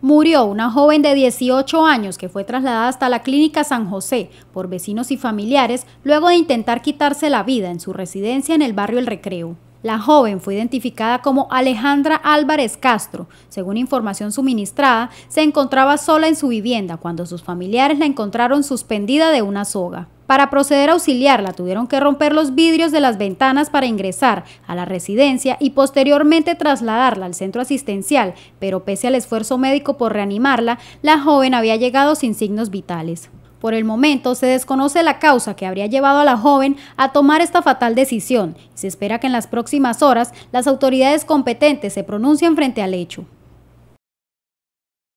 murió una joven de 18 años que fue trasladada hasta la clínica San José por vecinos y familiares luego de intentar quitarse la vida en su residencia en el barrio El Recreo. La joven fue identificada como Alejandra Álvarez Castro. Según información suministrada, se encontraba sola en su vivienda cuando sus familiares la encontraron suspendida de una soga. Para proceder a auxiliarla, tuvieron que romper los vidrios de las ventanas para ingresar a la residencia y posteriormente trasladarla al centro asistencial, pero pese al esfuerzo médico por reanimarla, la joven había llegado sin signos vitales. Por el momento se desconoce la causa que habría llevado a la joven a tomar esta fatal decisión se espera que en las próximas horas las autoridades competentes se pronuncien frente al hecho.